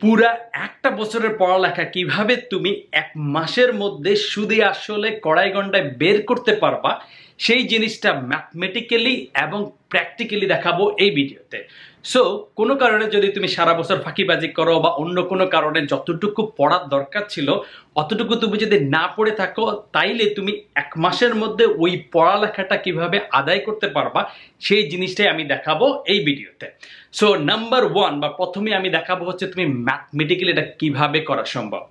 পুরা একটা বছরের পড়ালেখা কিভাবে তুমি এক মাসের মধ্যে সুদে আসলে কড়াই গন্ডায় বের করতে পারবা সেই জিনিসটা ম্যাথমেটিক্যালি এবং প্র্যাকটিক্যালি দেখাবো এই ভিডিওতে সো কোনো কারণে যদি তুমি সারা বছর ফাঁকিবাজি করো বা অন্য কোনো কারণে যতটুকু পড়ার দরকার ছিল অতটুকু তুমি যদি না পড়ে থাকো তাইলে তুমি এক মাসের মধ্যে ওই পড়ালেখাটা কিভাবে আদায় করতে পারবা সেই জিনিসটাই আমি দেখাবো এই ভিডিওতে সো নাম্বার ওয়ান বা প্রথমে আমি দেখাবো হচ্ছে তুমি ম্যাথমেটিক্যালি এটা কিভাবে করা সম্ভব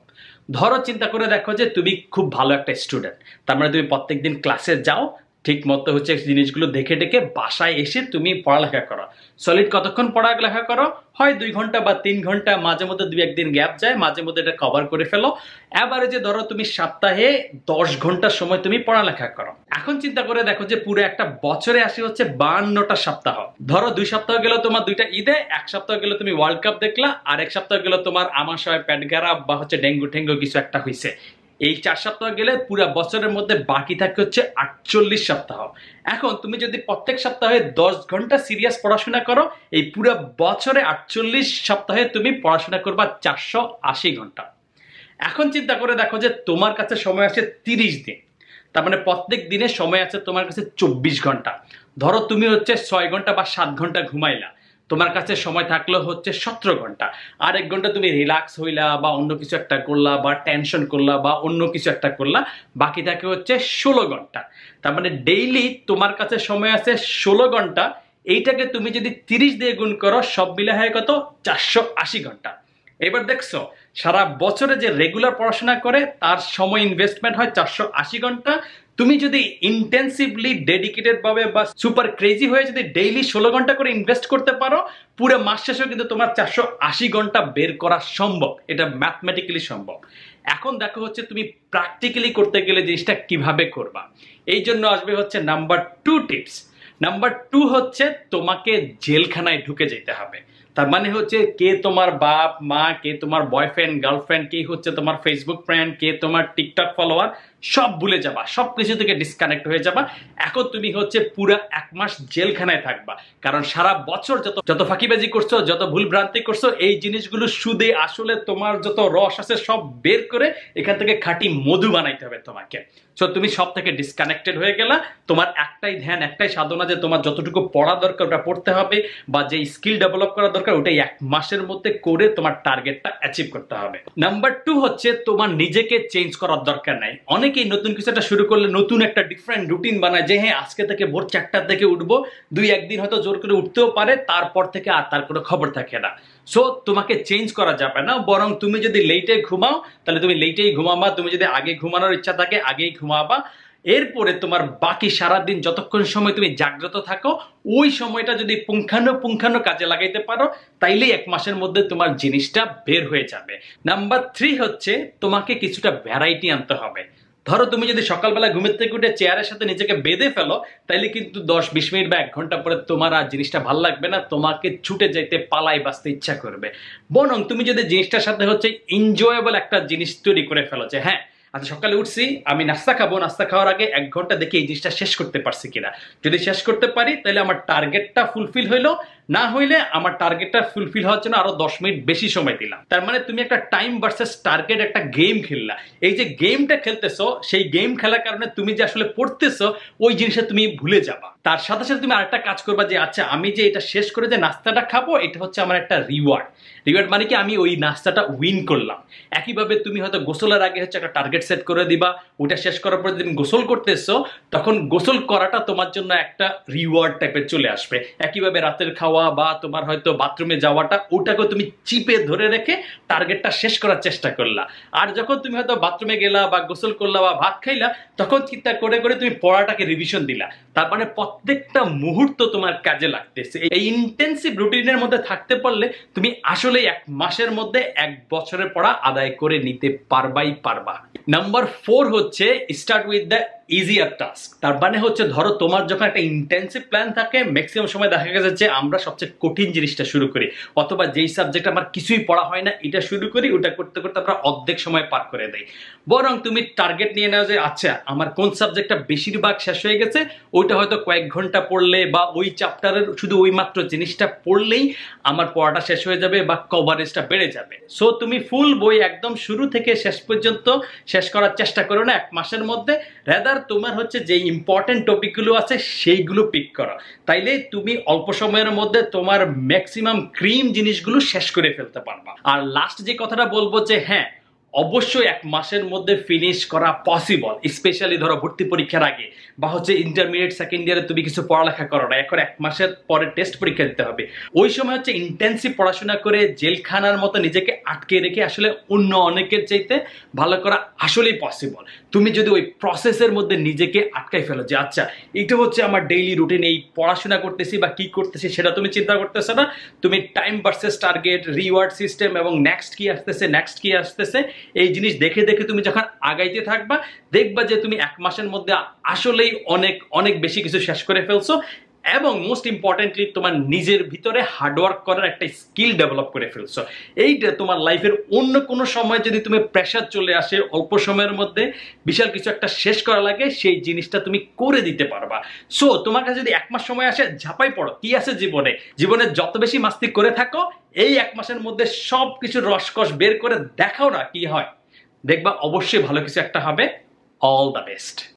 ধরো চিন্তা করে দেখো যে তুমি খুব ভালো একটা স্টুডেন্ট তার মানে তুমি প্রত্যেক দিন ক্লাসে যাও ঠিক মতো হচ্ছে জিনিসগুলো দেখে ডেকে বাসায় এসে তুমি পড়ালেখা করো সলিড কতক্ষণ পড়ালেখা করো হয় দুই ঘন্টা বা তিন ঘন্টা মাঝে মধ্যে দুই একদিন গ্যাপ যায় মাঝে মধ্যে এটা কভার করে ফেলো এবারে যে ধরো তুমি সপ্তাহে দশ ঘন্টা সময় তুমি পড়ালেখা করো এখন চিন্তা করে দেখো যে পুরো একটা বছরে আসি হচ্ছে বান্নটা সপ্তাহ ধরো দুই সপ্তাহ গেলো তোমার দুইটা ঈদে এক সপ্তাহ গেলো তুমি ওয়ার্ল্ড কাপ দেখলা আর এক সপ্তাহ গেলো তোমার আমার সবাই প্যাট প্যাটগারা বা হচ্ছে ডেঙ্গু ঠেঙ্গু কিছু একটা হয়েছে এই চার সপ্তাহ গেলে পুরো বছরের মধ্যে বাকি থাকে হচ্ছে আটচল্লিশ সপ্তাহ এখন তুমি যদি প্রত্যেক সপ্তাহে দশ ঘন্টা সিরিয়াস পড়াশোনা করো এই পুরো বছরে আটচল্লিশ সপ্তাহে তুমি পড়াশোনা করবা চারশো আশি ঘন্টা এখন চিন্তা করে দেখো যে তোমার কাছে সময় আছে তিরিশ দিন তার মানে প্রত্যেক দিনে সময় আছে তোমার কাছে চব্বিশ ঘন্টা ধরো তুমি হচ্ছে ছয় ঘন্টা বা সাত ঘন্টা ঘুমাইলা তোমার কাছে সময় থাকলো হচ্ছে সতেরো ঘন্টা আর এক ঘন্টা তুমি রিল্যাক্স হইলা বা অন্য কিছু একটা করলা বা টেনশন করলা বা অন্য কিছু একটা করলা বাকি থাকে হচ্ছে ষোলো ঘন্টা তার মানে ডেইলি তোমার কাছে সময় আছে ষোলো ঘন্টা এইটাকে তুমি যদি তিরিশ দিয়ে গুণ করো সব মিলে হয় কত চারশো আশি ঘন্টা এবার দেখছো সারা বছরে যে রেগুলার পড়াশোনা করে তার সময় ইনভেস্টমেন্ট হয় চারশো আশি ঘন্টা তুমি যদি ইন্টেন্সিভলি ডেডিকেটেড ভাবে বা সুপার ক্রেজি হয়ে যদি ডেইলি ষোলো ঘন্টা করে ইনভেস্ট করতে পারো পুরো মাস শেষেও কিন্তু তোমার চারশো আশি ঘন্টা বের করা সম্ভব এটা ম্যাথমেটিক্যালি সম্ভব এখন দেখো হচ্ছে তুমি প্র্যাকটিক্যালি করতে গেলে জিনিসটা কিভাবে করবা এই জন্য আসবে হচ্ছে number two tips number two হচ্ছে তোমাকে জেলখানায় ঢুকে যেতে হবে তার মানে হচ্ছে কে তোমার বাপ মা কে তোমার বয়ফ্রেন্ড গার্লফ্রেন্ড কে হচ্ছে তোমার ফেসবুক ফ্রেন্ড কে তোমার টিকটক ফলোয়ার সব ভুলে যাবা সব কিছু থেকে ডিসকানেক্ট হয়ে যাবা এখন তুমি হচ্ছে পুরা এক মাস জেলখানায় থাকবা কারণ সারা বছর যত যত ফাঁকিবাজি করছো যত ভুল ভ্রান্তি করছো এই জিনিসগুলো সুদে আসলে তোমার যত রস আছে সব বের করে এখান থেকে খাঁটি মধু বানাইতে হবে তোমাকে সো তুমি সব থেকে ডিসকানেক্টেড হয়ে গেলা তোমার একটাই ধ্যান একটাই সাধনা যে তোমার যতটুকু পড়া দরকার ওটা পড়তে হবে বা যে স্কিল ডেভেলপ করা দরকার ওটাই এক মাসের মধ্যে করে তোমার টার্গেটটা অ্যাচিভ করতে হবে নাম্বার টু হচ্ছে তোমার নিজেকে চেঞ্জ করার দরকার নাই অনেক অনেকেই নতুন কিছু একটা শুরু করলে নতুন একটা ডিফারেন্ট রুটিন বানায় যে হ্যাঁ আজকে থেকে ভোর চারটার থেকে উঠবো দুই একদিন হয়তো জোর করে উঠতেও পারে তারপর থেকে আর তার কোনো খবর থাকে না সো তোমাকে চেঞ্জ করা যাবে না বরং তুমি যদি লেটে ঘুমাও তাহলে তুমি লেটেই ঘুমাবা তুমি যদি আগে ঘুমানোর ইচ্ছা থাকে আগেই ঘুমাবা এরপরে তোমার বাকি সারাদিন যতক্ষণ সময় তুমি জাগ্রত থাকো ওই সময়টা যদি পুঙ্খানো পুঙ্খানো কাজে লাগাইতে পারো তাইলেই এক মাসের মধ্যে তোমার জিনিসটা বের হয়ে যাবে নাম্বার থ্রি হচ্ছে তোমাকে কিছুটা ভ্যারাইটি আনতে হবে ধরো তুমি যদি সকালবেলা ঘুমের থেকে উঠে চেয়ারের সাথে নিজেকে বেঁধে ফেলো তাইলে কিন্তু দশ বিশ মিনিট বা এক ঘন্টা পরে তোমার আর জিনিসটা ভাল লাগবে না তোমাকে ছুটে যাইতে পালাই বাঁচতে ইচ্ছা করবে বরং তুমি যদি জিনিসটার সাথে হচ্ছে এনজয়েবল একটা জিনিস তৈরি করে ফেলো যে হ্যাঁ আচ্ছা সকালে উঠছি আমি নাস্তা খাবো নাস্তা খাওয়ার আগে এক ঘন্টা দেখি এই জিনিসটা শেষ করতে পারছি কিনা যদি শেষ করতে পারি তাহলে আমার টার্গেটটা ফুলফিল হইলো না হইলে আমার টার্গেটটা ফুলফিল হওয়ার জন্য আরো দশ মিনিট বেশি সময় দিলাম তার মানে তুমি একটা টাইম ভার্সেস টার্গেট একটা গেম খেললা এই যে গেমটা খেলতেছো সেই গেম খেলার কারণে তুমি যে আসলে পড়তেছো ওই জিনিসটা তুমি ভুলে যাবা তার সাথে সাথে তুমি আরেকটা কাজ করবা যে আচ্ছা আমি যে এটা শেষ করে যে নাস্তাটা খাবো এটা হচ্ছে আমার একটা রিওয়ার্ড রিওয়ার্ড মানে কি আমি ওই নাস্তাটা উইন করলাম একইভাবে তুমি হয়তো গোসলের আগে হচ্ছে একটা টার্গেট সেট করে দিবা ওটা শেষ করার পরে তুমি গোসল করতেছো তখন গোসল করাটা তোমার জন্য একটা রিওয়ার্ড টাইপের চলে আসবে একইভাবে রাতের খাওয়া খাওয়া বা তোমার হয়তো বাথরুমে যাওয়াটা ওটাকে তুমি চিপে ধরে রেখে টার্গেটটা শেষ করার চেষ্টা করলা আর যখন তুমি হয়তো বাথরুমে গেলা বা গোসল করলা বা ভাত খাইলা তখন চিন্তা করে করে তুমি পড়াটাকে রিভিশন দিলা তার মানে প্রত্যেকটা মুহূর্ত তোমার কাজে লাগতেছে এই ইন্টেন্সিভ রুটিনের মধ্যে থাকতে পারলে তুমি আসলে এক মাসের মধ্যে এক বছরের পড়া আদায় করে নিতে পারবাই পারবা নাম্বার ফোর হচ্ছে start with the easier task তার মানে হচ্ছে ধরো তোমার যখন একটা ইন্টেন্সিভ প্ল্যান থাকে ম্যাক্সিমাম সময় দেখা গেছে যে আমরা সবচেয়ে কঠিন জিনিসটা শুরু করি অথবা যেই সাবজেক্ট আমার কিছুই পড়া হয় না এটা শুরু করি ওটা করতে করতে আমরা অর্ধেক সময় পার করে দেয় বরং তুমি টার্গেট নিয়ে নাও যে আচ্ছা আমার কোন সাবজেক্টটা বেশিরভাগ শেষ হয়ে গেছে ওইটা হয়তো কয়েক ঘন্টা পড়লে বা ওই চ্যাপ্টারের শুধু ওই মাত্র জিনিসটা পড়লেই আমার পড়াটা শেষ হয়ে যাবে বা কভারেজটা বেড়ে যাবে সো তুমি ফুল বই একদম শুরু থেকে শেষ পর্যন্ত শেষ করার চেষ্টা করো না এক মাসের মধ্যে রেদার দরকার তোমার হচ্ছে যে ইম্পর্টেন্ট টপিকগুলো আছে সেইগুলো পিক করা তাইলে তুমি অল্প সময়ের মধ্যে তোমার ম্যাক্সিমাম ক্রিম জিনিসগুলো শেষ করে ফেলতে পারবা আর লাস্ট যে কথাটা বলবো যে হ্যাঁ অবশ্যই এক মাসের মধ্যে ফিনিশ করা পসিবল স্পেশালি ধরো ভর্তি পরীক্ষার আগে বা হচ্ছে ইন্টারমিডিয়েট সেকেন্ড ইয়ারে তুমি কিছু পড়ালেখা করো না এখন এক মাসের পরে টেস্ট পরীক্ষা দিতে হবে ওই সময় হচ্ছে ইন্টেন্সিভ পড়াশোনা করে জেলখানার মতো নিজেকে আটকে রেখে আসলে অন্য অনেকের চাইতে ভালো করা আসলেই পসিবল তুমি যদি ওই প্রসেসের মধ্যে নিজেকে আটকাই ফেলো যে আচ্ছা এটা হচ্ছে আমার ডেইলি রুটিন এই পড়াশোনা করতেছি বা কি করতেছি সেটা তুমি চিন্তা করতেছো না তুমি time versus target reward system এবং নেক্সট কি আসতেছে নেক্সট কি আসতেছে এই জিনিস দেখে দেখে তুমি যখন আগাইতে থাকবা দেখবা যে তুমি এক মাসের মধ্যে আসলেই অনেক অনেক বেশি কিছু শেষ করে ফেলছো এবং মোস্ট ইম্পর্টেন্টলি তোমার নিজের ভিতরে হার্ডওয়ার্ক করার একটা স্কিল ডেভেলপ করে ফেলছো এইটা তোমার লাইফের অন্য কোনো সময় যদি তুমি প্রেশার চলে আসে অল্প সময়ের মধ্যে বিশাল কিছু একটা শেষ করা লাগে সেই জিনিসটা তুমি করে দিতে পারবা সো তোমার কাছে যদি এক মাস সময় আসে ঝাঁপাই পড়ো কি আছে জীবনে জীবনে যত বেশি মাস্তি করে থাকো এই এক মাসের মধ্যে সব কিছু রসকস বের করে দেখাও না কি হয় দেখবা অবশ্যই ভালো কিছু একটা হবে অল দ্য বেস্ট